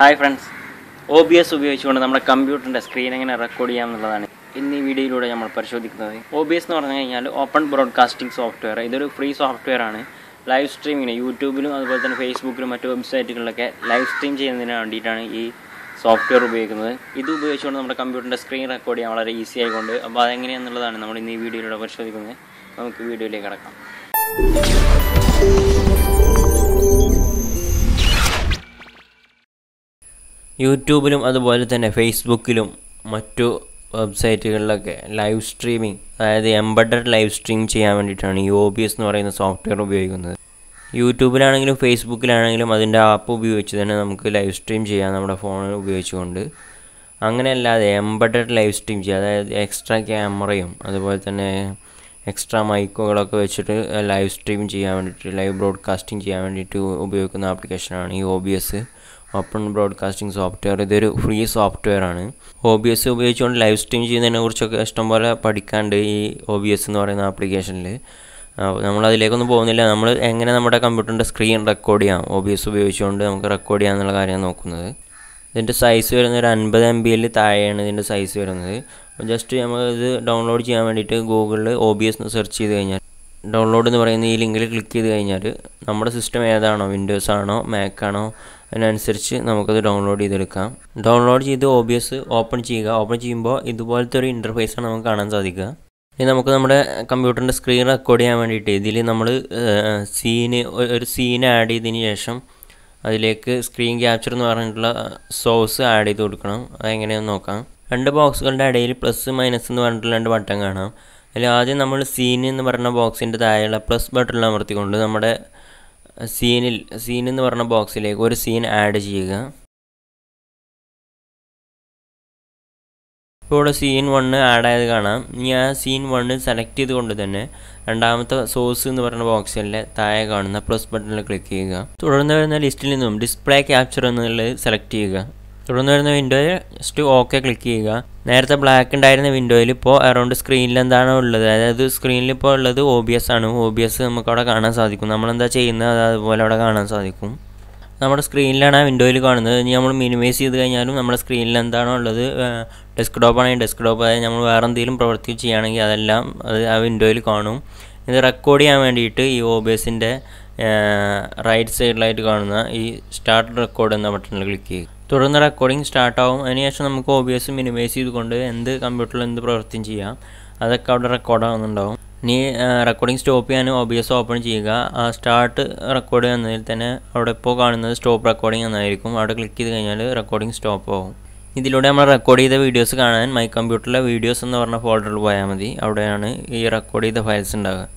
hi friends O B S ഉപയോഗിച്ചുകൊണ്ട് നമ്മുടെ കമ്പ്യൂട്ടറിൻ്റെ സ്ക്രീൻ എങ്ങനെ റെക്കോർഡ് ചെയ്യാം എന്നുള്ളതാണ് ഇന്ന് ഈ വീഡിയോയിലൂടെ നമ്മൾ പരിശോധിക്കുന്നത് ഒ ബി എസ് എന്ന് പറഞ്ഞു കഴിഞ്ഞാൽ ഓപ്പൺ ബ്രോഡ്കാസ്റ്റിംഗ് സോഫ്റ്റ്വെയർ ഇതൊരു ഫ്രീ സോഫ്റ്റ്വെയർ ആണ് ലൈവ് സ്ട്രീമിങ്ങിന് യൂട്യൂബിലും അതുപോലെ തന്നെ ഫേസ്ബുക്കിലും മറ്റു വെബ്സൈറ്റുകളിലൊക്കെ ലൈവ് സ്ട്രീം ചെയ്യുന്നതിന് വേണ്ടിയിട്ടാണ് ഈ സോഫ്റ്റ്വെയർ ഉപയോഗിക്കുന്നത് ഇത് ഉപയോഗിച്ചുകൊണ്ട് നമ്മുടെ കമ്പ്യൂട്ടറിൻ്റെ സ്ക്രീൻ റെക്കോർഡ് ചെയ്യാൻ വളരെ ഈസി ആയിക്കൊണ്ട് അപ്പോൾ അതെങ്ങനെയാണെന്നുള്ളതാണ് നമ്മൾ ഇന്ന് ഈ വീഡിയോയിലൂടെ പരിശോധിക്കുന്നത് നമുക്ക് വീഡിയോയിലേക്ക് കിടക്കാം യൂട്യൂബിലും അതുപോലെ തന്നെ ഫേസ്ബുക്കിലും മറ്റു വെബ്സൈറ്റുകളിലൊക്കെ ലൈവ് സ്ട്രീമിംഗ് അതായത് എംബഡഡ് ലൈവ് സ്ട്രീം ചെയ്യാൻ വേണ്ടിയിട്ടാണ് ഈ ഒ ബി എസ് എന്ന് പറയുന്ന സോഫ്റ്റ്വെയർ ഉപയോഗിക്കുന്നത് യൂട്യൂബിലാണെങ്കിലും ഫേസ്ബുക്കിലാണെങ്കിലും അതിൻ്റെ ആപ്പ് ഉപയോഗിച്ച് തന്നെ നമുക്ക് ലൈവ് സ്ട്രീം ചെയ്യാം നമ്മുടെ ഫോൺ ഉപയോഗിച്ചുകൊണ്ട് അങ്ങനെയല്ലാതെ എംബഡഡ് ലൈവ് സ്ട്രീം ചെയ്യുക അതായത് എക്സ്ട്രാ ക്യാമറയും അതുപോലെ തന്നെ എക്സ്ട്രാ മൈക്കുകളൊക്കെ വെച്ചിട്ട് ലൈവ് സ്ട്രീം ചെയ്യാൻ വേണ്ടിയിട്ട് ലൈവ് ബ്രോഡ്കാസ്റ്റിംഗ് ചെയ്യാൻ വേണ്ടിയിട്ട് ഉപയോഗിക്കുന്ന ആപ്ലിക്കേഷനാണ് ഈ O B S open broadcasting software ഇതൊരു ഫ്രീ സോഫ്റ്റ്വെയർ ആണ് ഒ ബി എസ് ഉപയോഗിച്ചുകൊണ്ട് ലൈവ് സ്ട്രീം ചെയ്യുന്നതിനെ കുറിച്ചൊക്കെ ഇഷ്ടംപോലെ പഠിക്കാണ്ട് ഈ ഒ ബി എസ് എന്ന് പറയുന്ന ആപ്ലിക്കേഷനിൽ നമ്മൾ അതിലേക്കൊന്നും പോകുന്നില്ല നമ്മൾ എങ്ങനെ നമ്മുടെ കമ്പ്യൂട്ടറിൻ്റെ സ്ക്രീൻ റെക്കോർഡ് ചെയ്യാം ഒ ബി എസ് ഉപയോഗിച്ചുകൊണ്ട് നമുക്ക് റെക്കോർഡ് ചെയ്യാം എന്നുള്ള കാര്യമാണ് നോക്കുന്നത് ഇതിൻ്റെ സൈസ് വരുന്നത് ഒരു അൻപത് എം ബിയിൽ താഴെയാണ് ഇതിൻ്റെ സൈസ് വരുന്നത് ജസ്റ്റ് നമുക്ക് ഇത് ഡൗൺലോഡ് ചെയ്യാൻ വേണ്ടിയിട്ട് ഗൂഗിളിൽ ഒ ബി എസ് സെർച്ച് ചെയ്ത് കഴിഞ്ഞാൽ ഡൗൺലോഡ് എന്ന് പറയുന്ന ഈ ലിങ്കിൽ ക്ലിക്ക് ചെയ്ത് കഴിഞ്ഞാൽ നമ്മുടെ സിസ്റ്റം ഏതാണോ വിൻഡോസ് ആണോ മാക് ആണോ അതിനനുസരിച്ച് നമുക്കത് ഡൗൺലോഡ് ചെയ്തെടുക്കാം ഡൗൺലോഡ് ചെയ്ത് ഒ ബി എസ് ഓപ്പൺ ചെയ്യുക ഓപ്പൺ ചെയ്യുമ്പോൾ ഇതുപോലത്തെ ഒരു ഇൻ്റർഫേസാണ് നമുക്ക് കാണാൻ സാധിക്കുക ഇനി നമുക്ക് നമ്മുടെ കമ്പ്യൂട്ടറിൻ്റെ സ്ക്രീൻ റെക്കോർഡ് ചെയ്യാൻ വേണ്ടിയിട്ട് ഇതിൽ നമ്മൾ സീന് ഒരു സീൻ ആഡ് ചെയ്തതിന് ശേഷം അതിലേക്ക് സ്ക്രീൻ ക്യാപ്ചർ എന്ന് പറഞ്ഞിട്ടുള്ള സോഴ്സ് ആഡ് ചെയ്ത് കൊടുക്കണം അതെങ്ങനെയാണെന്ന് നോക്കാം രണ്ട് ബോക്സുകളുടെ ഇടയിൽ പ്ലസ് മൈനസ് എന്ന് പറഞ്ഞിട്ടുള്ള രണ്ട് ബട്ടൺ കാണാം അതിൽ ആദ്യം നമ്മൾ സീൻ എന്ന് പറഞ്ഞ ബോക്സിൻ്റെ താഴെയുള്ള പ്ലസ് ബട്ടണിൽ അമർത്തിക്കൊണ്ട് നമ്മുടെ സീനിൽ സീൻ എന്ന് പറഞ്ഞ ബോക്സിലേക്ക് ഒരു സീൻ ആഡ് ചെയ്യുക ഇപ്പോൾ ഇവിടെ സീൻ വണ്ണ് ആഡ് ആയത് കാണാം ഇനി ആ സീൻ വണ്ണ് സെലക്ട് ചെയ്തുകൊണ്ട് തന്നെ രണ്ടാമത്തെ സോഴ്സ് എന്ന് പറയുന്ന ബോക്സിലെ താഴെ കാണുന്ന പ്ലസ് ബട്ടണിൽ ക്ലിക്ക് ചെയ്യുക തുടർന്ന് വരുന്ന ലിസ്റ്റിൽ നിന്നും ഡിസ്പ്ലേ ക്യാപ്ചർ എന്നുള്ളത് സെലക്ട് ചെയ്യുക തുടർന്ന് വരുന്ന വിൻഡോയിൽ ജസ്റ്റ് ഓക്കെ ക്ലിക്ക് ചെയ്യുക നേരത്തെ ബ്ലാക്ക് ഉണ്ടായിരുന്ന വിൻഡോയിൽ ഇപ്പോൾ അറൗണ്ട് സ്ക്രീനിൽ എന്താണ് ഉള്ളത് അതായത് സ്ക്രീനിൽ ഇപ്പോൾ ഉള്ളത് ഒ ബി എസ് ആണ് ഒ ബി എസ് അവിടെ കാണാൻ സാധിക്കും നമ്മളെന്താ ചെയ്യുന്നത് അത് അതുപോലെ അവിടെ കാണാൻ സാധിക്കും നമ്മുടെ സ്ക്രീനിലാണ് ആ വിൻഡോയിൽ കാണുന്നത് ഇനി നമ്മൾ മിനിമൈസ് ചെയ്ത് കഴിഞ്ഞാലും നമ്മുടെ സ്ക്രീനിൽ എന്താണോ ഉള്ളത് ഡെസ്ക് ടോപ്പ് ആണെങ്കിൽ ഡെസ്ക് ടോപ്പ് അതായത് നമ്മൾ വേറെ എന്തെങ്കിലും പ്രവർത്തി ചെയ്യുകയാണെങ്കിൽ അതെല്ലാം അത് ആ വിൻഡോയിൽ കാണും ഇത് റെക്കോർഡ് ചെയ്യാൻ വേണ്ടിയിട്ട് ഈ ഒ ബി എസിൻ്റെ റൈറ്റ് സൈഡിലായിട്ട് കാണുന്ന ഈ സ്റ്റാർട്ട് റെക്കോർഡ് എന്ന ബട്ടണിൽ ക്ലിക്ക് ചെയ്യുക തുടർന്ന് റെക്കോർഡിംഗ് സ്റ്റാർട്ട് ആവും അതിനുശേഷം നമുക്ക് ഒ മിനിമൈസ് ചെയ്തുകൊണ്ട് എന്ത് കമ്പ്യൂട്ടറിൽ എന്ത് പ്രവർത്തിയും ചെയ്യാം അതൊക്കെ അവിടെ റെക്കോർഡ് ആവുന്നുണ്ടാവും ഇനി റെക്കോർഡിംഗ് സ്റ്റോപ്പ് ചെയ്യാനും ഒ ഓപ്പൺ ചെയ്യുക ആ സ്റ്റാർട്ട് റെക്കോർഡ് എന്നതിൽ തന്നെ അവിടെ ഇപ്പോൾ കാണുന്നത് സ്റ്റോപ്പ് റെക്കോർഡിംഗ് എന്നായിരിക്കും അവിടെ ക്ലിക്ക് ചെയ്ത് കഴിഞ്ഞാൽ റെക്കോർഡിംഗ് സ്റ്റോപ്പ് ആവും ഇതിലൂടെ നമ്മൾ റെക്കോർഡ് ചെയ്ത വീഡിയോസ് കാണാൻ മൈ കമ്പ്യൂട്ടറിലെ വീഡിയോസ് എന്ന് പറഞ്ഞ ഫോൾഡറിൽ പോയാൽ മതി അവിടെയാണ് ഈ റെക്കോർഡ് ചെയ്ത ഫയൽസ് ഉണ്ടാകുക